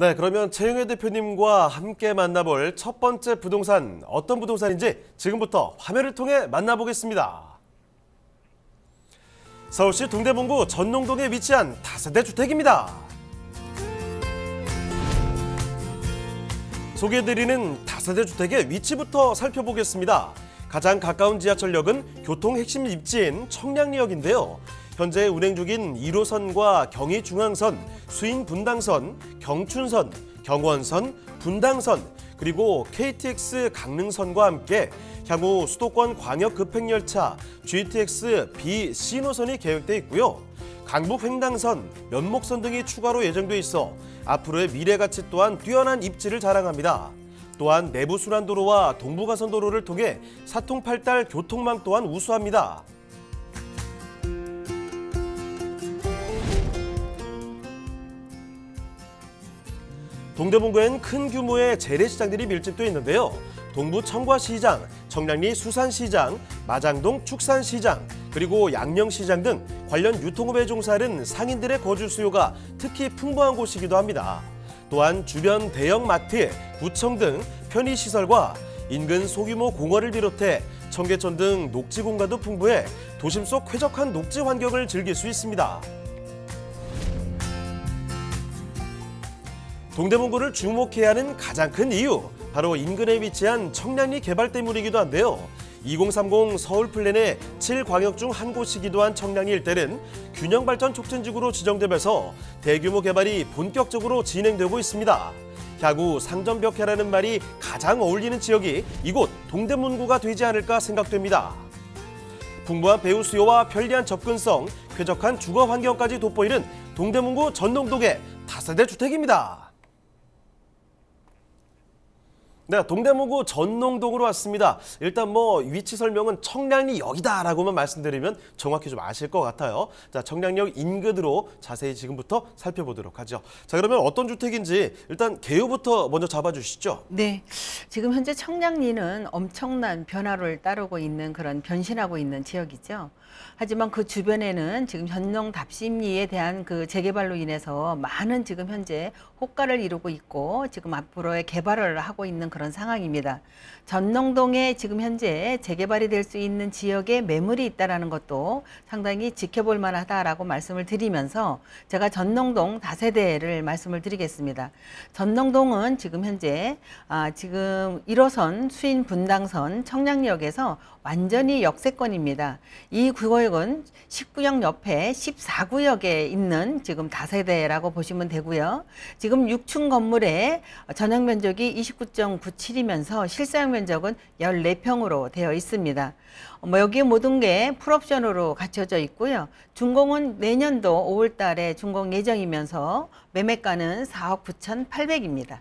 네, 그러면 최영애 대표님과 함께 만나볼 첫 번째 부동산 어떤 부동산인지 지금부터 화면을 통해 만나보겠습니다. 서울시 동대문구 전농동에 위치한 다세대 주택입니다. 소개해드리는 다세대 주택의 위치부터 살펴보겠습니다. 가장 가까운 지하철역은 교통 핵심 입지인 청량리역인데요. 현재 운행 중인 1호선과 경의중앙선, 수인분당선, 경춘선, 경원선, 분당선, 그리고 KTX 강릉선과 함께 향후 수도권 광역 급행열차 GTX B 신호선이 계획돼 있고요. 강북 횡단선, 면목선 등이 추가로 예정돼 있어 앞으로의 미래 가치 또한 뛰어난 입지를 자랑합니다. 또한 내부 순환도로와 동부가선도로를 통해 사통팔달 교통망 또한 우수합니다. 동대문구엔 큰 규모의 재래시장들이 밀집돼 있는데요. 동부 청과시장, 청량리 수산시장, 마장동 축산시장, 그리고 양령시장 등 관련 유통업에 종사하는 상인들의 거주 수요가 특히 풍부한 곳이기도 합니다. 또한 주변 대형마트, 구청 등 편의시설과 인근 소규모 공원을 비롯해 청계천 등 녹지 공간도 풍부해 도심 속 쾌적한 녹지 환경을 즐길 수 있습니다. 동대문구를 주목해야 하는 가장 큰 이유, 바로 인근에 위치한 청량리 개발 때문이기도 한데요. 2030 서울 플랜의 7광역 중 한 곳이기도 한 청량리 일대는 균형발전 촉진지구로 지정되면서 대규모 개발이 본격적으로 진행되고 있습니다. 향후 상점벽해라는 말이 가장 어울리는 지역이 이곳 동대문구가 되지 않을까 생각됩니다. 풍부한 배우 수요와 편리한 접근성, 쾌적한 주거 환경까지 돋보이는 동대문구 전농동의 다세대 주택입니다. 네, 동대문구 전농동으로 왔습니다. 일단 뭐 위치 설명은 청량리 역이다라고만 말씀드리면 정확히 좀 아실 것 같아요. 자, 청량역 인근으로 자세히 지금부터 살펴보도록 하죠. 자, 그러면 어떤 주택인지 일단 개요부터 먼저 잡아주시죠. 네, 지금 현재 청량리는 엄청난 변화를 따르고 있는 그런 변신하고 있는 지역이죠. 하지만 그 주변에는 지금 전농 답심리에 대한 그 재개발로 인해서 많은 지금 현재 효과를 이루고 있고 지금 앞으로의 개발을 하고 있는 그런 상황입니다. 전농동에 지금 현재 재개발이 될 수 있는 지역에 매물이 있다라는 것도 상당히 지켜볼 만하다라고 말씀을 드리면서 제가 전농동 다세대를 말씀을 드리겠습니다. 전농동은 지금 현재 아 지금 1호선 수인 분당선 청량역에서 완전히 역세권입니다. 이 구역은 19역 옆에 14구역에 있는 지금 다세대라고 보시면 되고요. 지금 6층 건물에 전용 면적이 29.97이면서 실사용 면적은 14평으로 되어 있습니다. 뭐 여기 모든 게 풀옵션으로 갖춰져 있고요. 준공은 내년도 5월 달에 준공 예정이면서 매매가는 4억 9,800입니다.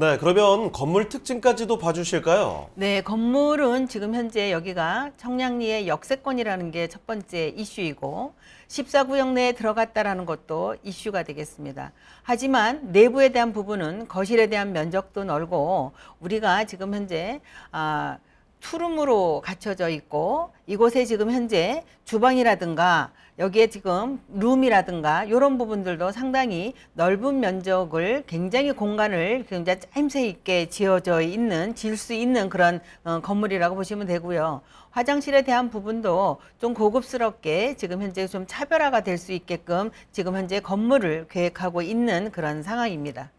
네, 그러면 건물 특징까지도 봐주실까요? 네, 건물은 지금 현재 여기가 청량리의 역세권이라는 게 첫 번째 이슈이고 14구역 내에 들어갔다라는 것도 이슈가 되겠습니다. 하지만 내부에 대한 부분은 거실에 대한 면적도 넓고 우리가 지금 현재 아, 투룸으로 갖춰져 있고 이곳에 지금 현재 주방이라든가 여기에 지금 룸이라든가 이런 부분들도 상당히 넓은 면적을 굉장히 공간을 굉장히 짜임새 있게 지어져 있는 질 수 있는 그런 어, 건물이라고 보시면 되고요. 화장실에 대한 부분도 좀 고급스럽게 지금 현재 좀 차별화가 될 수 있게끔 지금 현재 건물을 계획하고 있는 그런 상황입니다.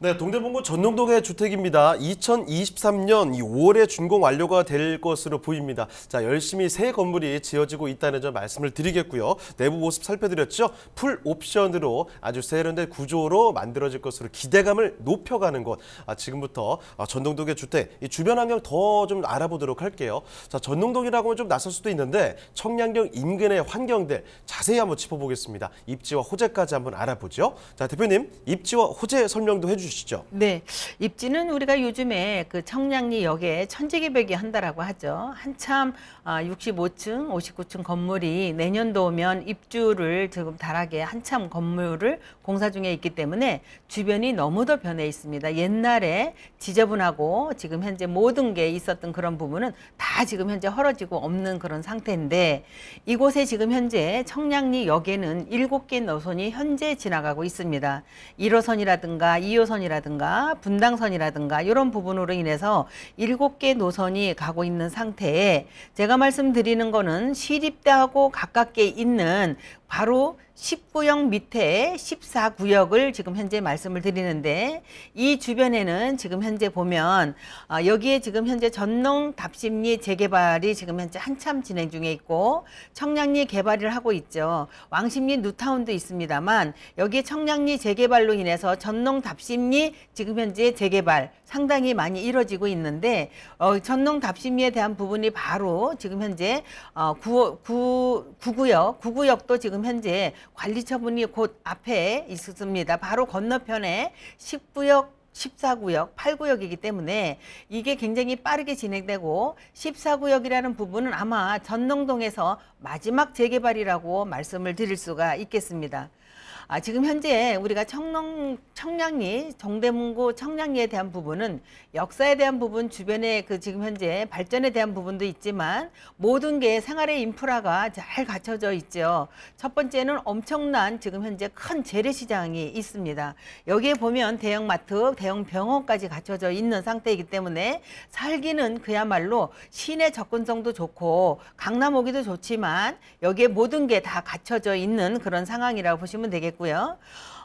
네, 동대문구 전용동의 주택입니다. 2023년 5월에 준공 완료가 될 것으로 보입니다. 자, 열심히 새 건물이 지어지고 있다는 점 말씀을 드리겠고요. 내부 모습 살펴드렸죠? 풀 옵션으로 아주 세련된 구조로 만들어질 것으로 기대감을 높여가는 곳. 아, 지금부터 아, 전동동의 주택, 이 주변 환경 더 좀 알아보도록 할게요. 자, 전동동이라고 하면 좀 낯설 수도 있는데 청량경 인근의 환경들 자세히 한번 짚어보겠습니다. 입지와 호재까지 한번 알아보죠. 자, 대표님, 입지와 호재 설명도 해주시죠. 주시죠. 네, 입지는 우리가 요즘에 그 청량리 역에 천지개벽이 한다라고 하죠. 한참 65층, 아, 59층 건물이 내년도 오면 입주를 지금 달하게 한참 건물을 공사 중에 있기 때문에 주변이 너무도 변해 있습니다. 옛날에 지저분하고 지금 현재 모든 게 있었던 그런 부분은 다 지금 현재 헐어지고 없는 그런 상태인데 이곳에 지금 현재 청량리 역에는 7개 노선이 현재 지나가고 있습니다. 1호선이라든가 2호선 노선이라든가 분당선이라든가 이런 부분으로 인해서 7개 노선이 가고 있는 상태에 제가 말씀드리는 거는 시립대하고 가깝게 있는 바로 1 9역 밑에 14구역을 지금 현재 말씀을 드리는데 이 주변에는 지금 현재 보면 아, 여기에 지금 현재 전농 답심리 재개발이 지금 현재 한참 진행 중에 있고 청량리 개발을 하고 있죠. 왕십리 누타운도 있습니다만 여기 청량리 재개발로 인해서 전농 답심리 지금 현재 재개발 상당히 많이 이루어지고 있는데 어, 전농 답심리에 대한 부분이 바로 지금 현재 어, 구, 구, 구구역, 구구역도 지금 현재 관리 처분이 곧 앞에 있습니다. 바로 건너편에 1 0역 14구역, 8구역이기 때문에 이게 굉장히 빠르게 진행되고 14구역이라는 부분은 아마 전농동에서 마지막 재개발이라고 말씀을 드릴 수가 있겠습니다. 아, 지금 현재 우리가 청농, 청량리, 정대문구 청량리에 대한 부분은 역사에 대한 부분, 주변에 그 지금 현재 발전에 대한 부분도 있지만 모든 게 생활의 인프라가 잘 갖춰져 있죠. 첫 번째는 엄청난 지금 현재 큰 재래시장이 있습니다. 여기에 보면 대형마트, 대형병원까지 갖춰져 있는 상태이기 때문에 살기는 그야말로 시내 접근성도 좋고 강남 오기도 좋지만 여기에 모든 게 다 갖춰져 있는 그런 상황이라고 보시면 되겠고 됐고요.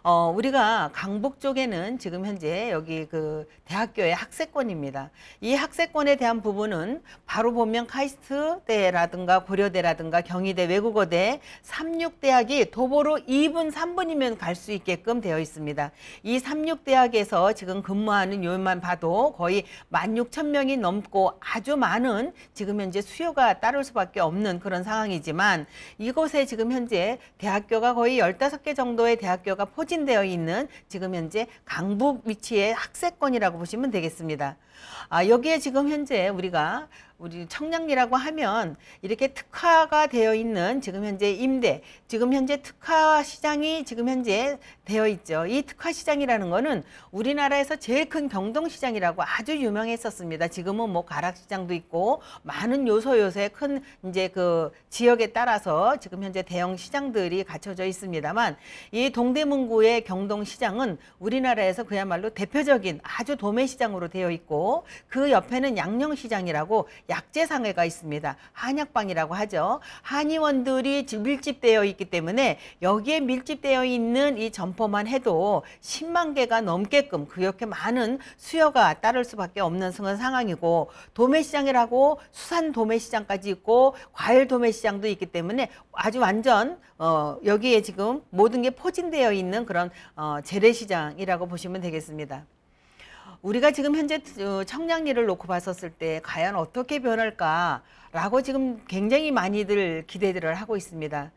어, 우리가 강북 쪽에는 지금 현재 여기 그 대학교의 학세권입니다. 이 학세권에 대한 부분은 바로 보면 카이스트대라든가 고려대라든가 경희대 외국어대 36대학이 도보로 2분 3분이면 갈 수 있게끔 되어 있습니다. 이 36대학에서 지금 근무하는 요인만 봐도 거의 16,000명이 넘고 아주 많은 지금 현재 수요가 따를 수밖에 없는 그런 상황이지만 이곳에 지금 현재 대학교가 거의 15개 정도의 대학교가 포 소진되어 있는 지금 현재 강북 위치의 학세권이라고 보시면 되겠습니다. 아, 여기에 지금 현재 우리가 우리 청량리라고 하면 이렇게 특화가 되어 있는 지금 현재 임대, 지금 현재 특화 시장이 지금 현재 되어 있죠. 이 특화 시장이라는 거는 우리나라에서 제일 큰 경동 시장이라고 아주 유명했었습니다. 지금은 뭐 가락 시장도 있고 많은 요소 요소의 큰 이제 그 지역에 따라서 지금 현재 대형 시장들이 갖춰져 있습니다만 이 동대문구의 경동 시장은 우리나라에서 그야말로 대표적인 아주 도매 시장으로 되어 있고 그 옆에는 양녕시장이라고 약재상회가 있습니다. 한약방이라고 하죠. 한의원들이 밀집되어 있기 때문에 여기에 밀집되어 있는 이 점포만 해도 10만 개가 넘게끔 그렇게 많은 수요가 따를 수밖에 없는 상황이고 도매시장이라고 수산 도매시장까지 있고 과일 도매시장도 있기 때문에 아주 완전 어, 여기에 지금 모든 게 포진되어 있는 그런 어, 재래시장이라고 보시면 되겠습니다. 우리가 지금 현재 어, 청량리를 놓고 봤었을 때 과연 어떻게 변할까라고 지금 굉장히 많이들 기대들을 하고 있습니다.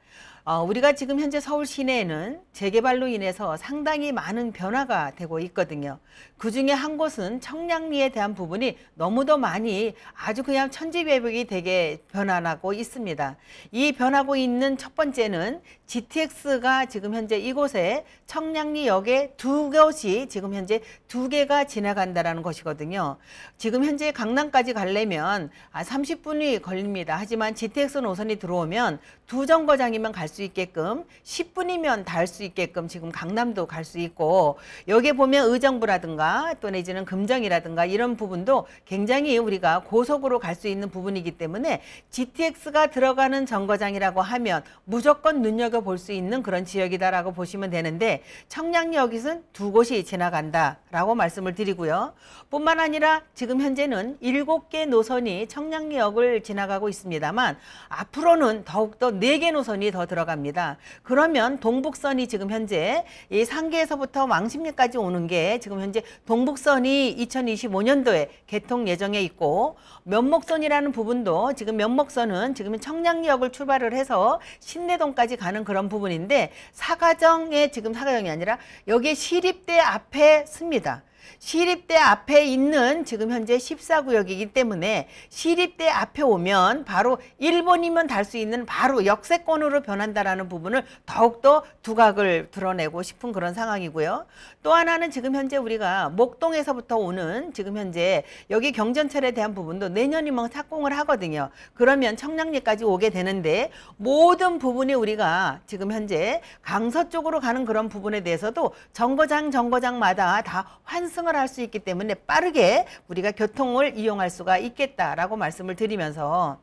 어, 우리가 지금 현재 서울 시내에는 재개발로 인해서 상당히 많은 변화가 되고 있거든요. 그 중에 한 곳은 청량리에 대한 부분이 너무도 많이 아주 그냥 천지배벽이 되게 변화하고 있습니다. 이 변하고 있는 첫 번째는 GTX가 지금 현재 이곳에 청량리역에 두 곳이 지금 현재 두 개가 지나간다라는 것이거든요. 지금 현재 강남까지 가려면 아, 30분이 걸립니다. 하지만 GTX 노선이 들어오면 두 정거장이면 갈수 있게끔 10분이면 다할수 있게끔 지금 강남도 갈 수 있고 여기에 보면 의정부라든가 또 내지는 금정이라든가 이런 부분도 굉장히 우리가 고속으로 갈 수 있는 부분이기 때문에 GTX가 들어가는 정거장이라고 하면 무조건 눈여겨볼 수 있는 그런 지역이다라고 보시면 되는데 청량역은 두 곳이 지나간다라고 말씀을 드리고요. 뿐만 아니라 지금 현재는 7개 노선이 청량역을 지나가고 있습니다만 앞으로는 더욱더 4개 노선이 더 들어가 고 들어갑니다. 그러면 동북선이 지금 현재 이 상계에서부터 왕십리까지 오는 게 지금 현재 동북선이 2025년도에 개통 예정에 있고 면목선이라는 부분도 지금 면목선은 지금 청량역을 리 출발을 해서 신내동까지 가는 그런 부분인데 사가정에 지금 사가정이 아니라 여기 에 시립대 앞에 씁니다. 시립대 앞에 있는 지금 현재 14구역이기 때문에 시립대 앞에 오면 바로 일본이면달 수 있는 바로 역세권으로 변한다라는 부분을 더욱더 두각을 드러내고 싶은 그런 상황이고요. 또 하나는 지금 현재 우리가 목동에서부터 오는 지금 현재 여기 경전철에 대한 부분도 내년이면 착공을 하거든요. 그러면 청량리까지 오게 되는데 모든 부분이 우리가 지금 현재 강서 쪽으로 가는 그런 부분에 대해서도 정거장 정거장마다 다 환승 상승을 할수 있기 때문에 빠르게 우리가 교통을 이용할 수가 있겠다라고 말씀을 드리면서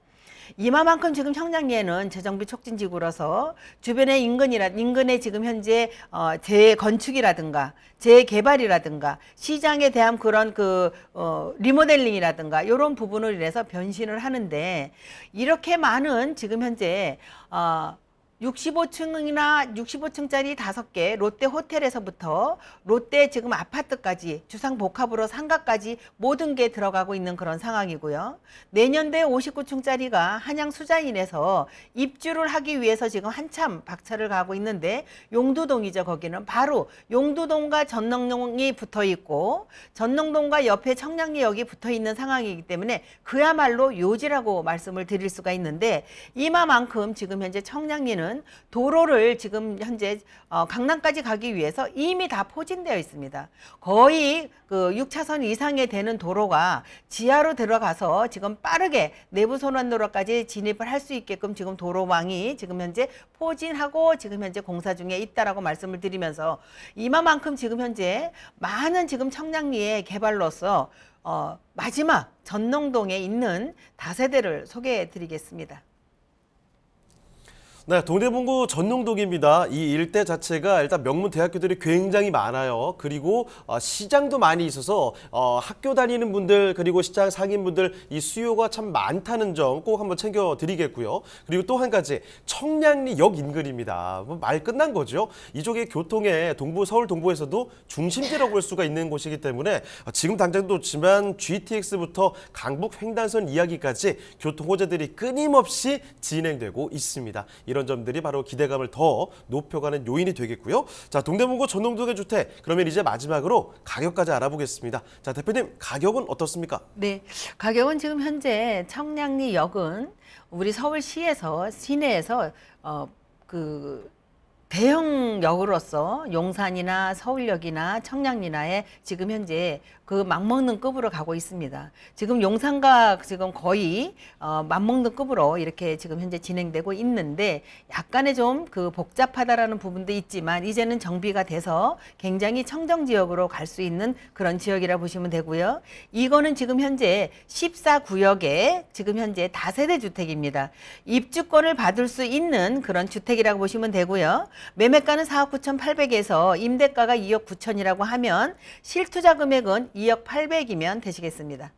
이마만큼 지금 형량리에는 재정비 촉진지구로서 주변의 인근이라 인근에 지금 현재 어, 재건축이라든가 재개발이라든가 시장에 대한 그런 그 어, 리모델링이라든가 요런 부분을 위해서 변신을 하는데 이렇게 많은 지금 현재 어, 65층이나 65층짜리 다섯 개 롯데 호텔에서부터 롯데 지금 아파트까지 주상복합으로 상가까지 모든 게 들어가고 있는 그런 상황이고요. 내년도에 59층짜리가 한양 수자인에서 입주를 하기 위해서 지금 한참 박차를 가고 있는데 용두동이죠. 거기는 바로 용두동과 전농동이 붙어 있고 전농동과 옆에 청량리역이 붙어 있는 상황이기 때문에 그야말로 요지라고 말씀을 드릴 수가 있는데 이마만큼 지금 현재 청량리는 있는 도로를 지금 현재 어, 강남까지 가기 위해서 이미 다 포진되어 있습니다. 거의 그 6차선 이상에 되는 도로가 지하로 들어가서 지금 빠르게 내부 선환도로까지 진입을 할 수 있게끔 지금 도로망이 지금 현재 포진하고 지금 현재 공사 중에 있다라고 말씀을 드리면서 이만큼 지금 현재 많은 지금 청량리의 개발로서 어, 마지막 전농동에 있는 다세대를 소개해 드리겠습니다. 네, 동대문구 전농동입니다. 이 일대 자체가 일단 명문 대학교들이 굉장히 많아요. 그리고 어, 시장도 많이 있어서 어, 학교 다니는 분들 그리고 시장 상인분들 이 수요가 참 많다는 점 꼭 한번 챙겨드리겠고요. 그리고 또 한 가지 청량리역 인근입니다. 뭐 말 끝난 거죠. 이쪽의 교통에 동부 서울 동부에서도 중심지라고 볼 수가 있는 곳이기 때문에 어, 지금 당장도 좋지만 GTX부터 강북 횡단선 이야기까지 교통 호재들이 끊임없이 진행되고 있습니다. 이런 이런 점들이 바로 기대감을 더 높여가는 요인이 되겠고요. 자, 동대문구 전동동의 주택 그러면 이제 마지막으로 가격까지 알아보겠습니다. 자, 대표님 가격은 어떻습니까? 네, 가격은 지금 현재 청량리 역은 우리 서울시에서 시내에서 어 그 대형 역으로서 용산이나 서울역이나 청량리나에 지금 현재 그 막먹는 급으로 가고 있습니다. 지금 용산과 지금 거의 어, 맞먹는 급으로 이렇게 지금 현재 진행되고 있는데 약간의 좀 그 복잡하다라는 부분도 있지만 이제는 정비가 돼서 굉장히 청정 지역으로 갈 수 있는 그런 지역이라 보시면 되고요. 이거는 지금 현재 14구역에 지금 현재 다세대 주택입니다. 입주권을 받을 수 있는 그런 주택이라고 보시면 되고요. 매매가는 4억 9,800에서 임대가가 2억 9천이라고 하면 실투자 금액은 2억 8백이면 되시겠습니다.